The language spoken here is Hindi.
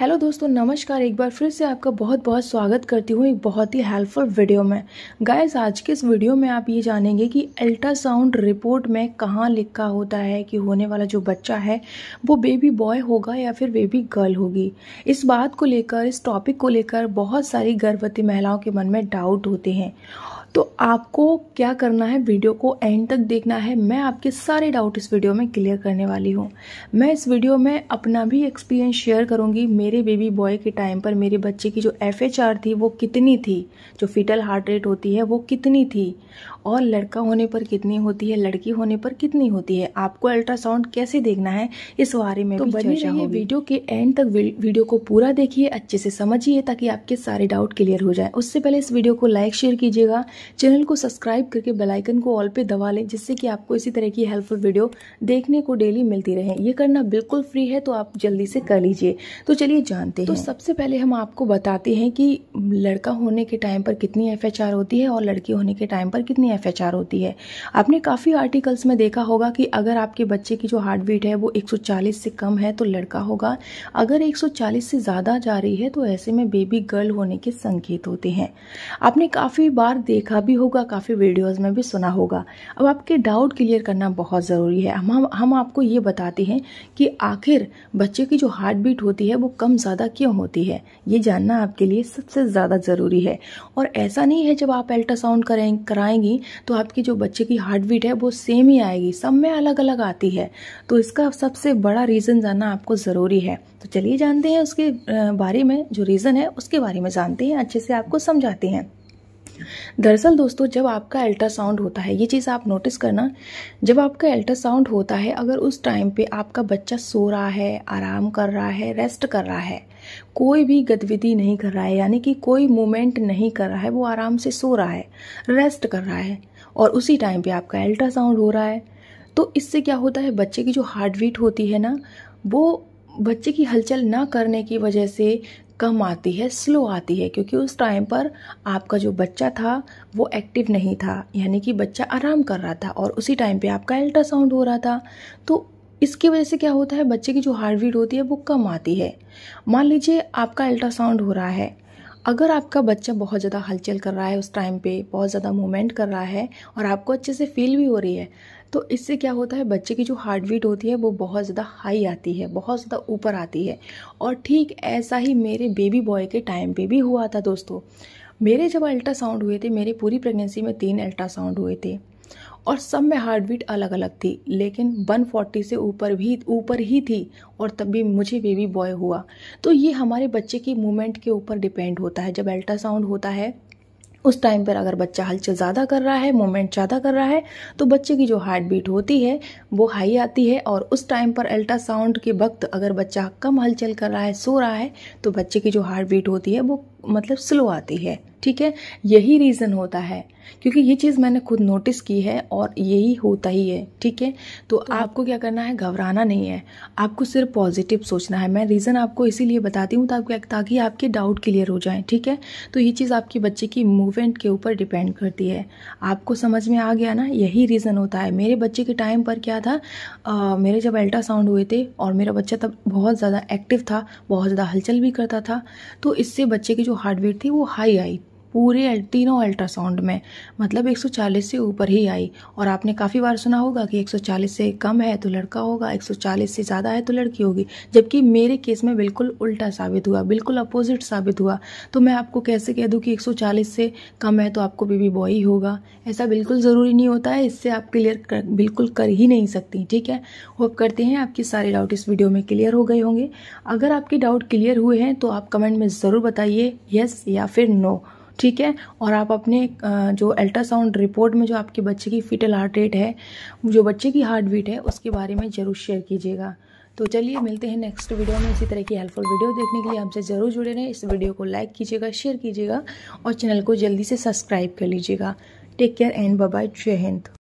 हेलो दोस्तों नमस्कार एक बार फिर से आपका बहुत बहुत स्वागत करती हूँ एक बहुत ही हेल्पफुल वीडियो में गाइस आज के इस वीडियो में आप ये जानेंगे कि अल्ट्रासाउंड रिपोर्ट में कहाँ लिखा होता है कि होने वाला जो बच्चा है वो बेबी बॉय होगा या फिर बेबी गर्ल होगी इस बात को लेकर इस टॉपिक को लेकर बहुत सारी गर्भवती महिलाओं के मन में डाउट होते हैं तो आपको क्या करना है वीडियो को एंड तक देखना है मैं आपके सारे डाउट इस वीडियो में क्लियर करने वाली हूँ मैं इस वीडियो में अपना भी एक्सपीरियंस शेयर करूँगी मेरे बेबी बॉय के टाइम पर मेरे बच्चे की जो एफ थी वो कितनी थी जो फिटल हार्ट रेट होती है वो कितनी थी और लड़का होने पर कितनी होती है लड़की होने पर कितनी होती है आपको अल्ट्रासाउंड कैसे देखना है इस बारे में तो बने वीडियो के एंड तक वीडियो को पूरा देखिए अच्छे से समझिए ताकि आपके सारे डाउट क्लियर हो जाए उससे पहले इस वीडियो को लाइक शेयर कीजिएगा चैनल को सब्सक्राइब करके बेलाइकन को ऑल पे दबा लें जिससे कि आपको इसी तरह की हेल्पफुल वीडियो देखने को डेली मिलती रहे ये करना बिल्कुल फ्री है तो आप जल्दी से कर लीजिए तो चलिए जानते तो हैं तो सबसे पहले हम आपको बताते हैं कि लड़का होने के टाइम पर कितनी एफ होती है और लड़की होने के टाइम पर कितनी एफ होती है आपने काफ़ी आर्टिकल्स में देखा होगा कि अगर आपके बच्चे की जो हार्ट बीट है वो 140 से कम है तो लड़का होगा अगर 140 से ज़्यादा जा रही है तो ऐसे में बेबी गर्ल होने के संकेत होते हैं आपने काफ़ी बार देखा देखा भी होगा काफ़ी वीडियोस में भी सुना होगा अब आपके डाउट क्लियर करना बहुत ज़रूरी है हम हम आपको ये बताते हैं कि आखिर बच्चे की जो हार्ट बीट होती है वो कम ज़्यादा क्यों होती है ये जानना आपके लिए सबसे ज़्यादा ज़रूरी है और ऐसा नहीं है जब आप अल्ट्रासाउंड करें कराएंगी तो आपकी जो बच्चे की हार्ट बीट है वो सेम ही आएगी सब में अलग अलग आती है तो इसका सबसे बड़ा रीज़न जानना आपको ज़रूरी है तो चलिए जानते हैं उसके बारे में जो रीज़न है उसके बारे में जानते हैं अच्छे से आपको समझाते हैं दरअसल दोस्तों जब आपका अल्ट्रासाउंड होता है ये चीज़ आप नोटिस करना जब आपका अल्ट्रासाउंड होता है अगर उस टाइम पे आपका बच्चा सो रहा है आराम कर रहा है रेस्ट कर रहा है कोई भी गतिविधि नहीं कर रहा है यानी कि कोई मूवमेंट नहीं कर रहा है वो आराम से सो रहा है रेस्ट कर रहा है और उसी टाइम पर आपका अल्ट्रासाउंड हो रहा है तो इससे क्या होता है बच्चे की जो हार्ट बीट होती है ना वो बच्चे की हलचल ना करने की वजह से कम आती है स्लो आती है क्योंकि उस टाइम पर आपका जो बच्चा था वो एक्टिव नहीं था यानी कि बच्चा आराम कर रहा था और उसी टाइम पे आपका अल्ट्रासाउंड हो रहा था तो इसकी वजह से क्या होता है बच्चे की जो हार्ट बीट होती है वो कम आती है मान लीजिए आपका अल्ट्रासाउंड हो रहा है अगर आपका बच्चा बहुत ज़्यादा हलचल कर रहा है उस टाइम पे बहुत ज़्यादा मूवमेंट कर रहा है और आपको अच्छे से फील भी हो रही है तो इससे क्या होता है बच्चे की जो हार्ट बीट होती है वो बहुत ज़्यादा हाई आती है बहुत ज़्यादा ऊपर आती है और ठीक ऐसा ही मेरे बेबी बॉय के टाइम पे भी हुआ था दोस्तों मेरे जब अल्ट्रासाउंड हुए थे मेरे पूरी प्रेगनेंसी में तीन अल्ट्रासाउंड हुए थे और सब में हार्ट बीट अलग अलग थी लेकिन 140 से ऊपर भी ऊपर ही थी और तब भी मुझे बेबी बॉय हुआ तो ये हमारे बच्चे की मूवमेंट के ऊपर डिपेंड होता है जब अल्ट्रासाउंड होता है उस टाइम पर अगर बच्चा हलचल ज़्यादा कर रहा है मूवमेंट ज़्यादा कर रहा है तो बच्चे की जो हार्ट बीट होती है वो हाई आती है और उस टाइम पर अल्ट्रासाउंड के वक्त अगर बच्चा कम हलचल कर रहा है सो रहा है तो बच्चे की जो हार्ट बीट होती है वो मतलब स्लो आती है ठीक है यही रीज़न होता है क्योंकि ये चीज़ मैंने खुद नोटिस की है और यही होता ही है ठीक है तो, तो आपको क्या करना है घबराना नहीं है आपको सिर्फ पॉजिटिव सोचना है मैं रीज़न आपको इसीलिए बताती हूँ ताकि ताकि आपके डाउट क्लियर हो जाए ठीक है तो ये चीज़ आपके बच्चे की मूवमेंट के ऊपर डिपेंड करती है आपको समझ में आ गया ना यही रीज़न होता है मेरे बच्चे के टाइम पर क्या था आ, मेरे जब अल्ट्रासाउंड हुए थे और मेरा बच्चा तब बहुत ज़्यादा एक्टिव था बहुत ज़्यादा हलचल भी करता था तो इससे बच्चे की जो हार्ट थी वो हाई आई पूरे तीनों अल्ट्रासाउंड में मतलब 140 से ऊपर ही आई और आपने काफ़ी बार सुना होगा कि 140 से कम है तो लड़का होगा 140 से ज़्यादा है तो लड़की होगी जबकि मेरे केस में बिल्कुल उल्टा साबित हुआ बिल्कुल अपोजिट साबित हुआ तो मैं आपको कैसे कह दूँ कि 140 से कम है तो आपको बेबी बॉय ही होगा ऐसा बिल्कुल ज़रूरी नहीं होता है इससे आप क्लियर कर, बिल्कुल कर ही नहीं सकती ठीक है होप करते हैं आपके सारे डाउट इस वीडियो में क्लियर हो गए होंगे अगर आपके डाउट क्लियर हुए हैं तो आप कमेंट में ज़रूर बताइए येस या फिर नो ठीक है और आप अपने जो अल्ट्रासाउंड रिपोर्ट में जो आपके बच्चे की फिटल हार्ट रेट है जो बच्चे की हार्ट बीट है उसके बारे में ज़रूर शेयर कीजिएगा तो चलिए मिलते हैं नेक्स्ट वीडियो में इसी तरह की हेल्पफुल वीडियो देखने के लिए आपसे ज़रूर जुड़े रहें इस वीडियो को लाइक कीजिएगा शेयर कीजिएगा और चैनल को जल्दी से सब्सक्राइब कर लीजिएगा टेक केयर एंड बाय जय हिंद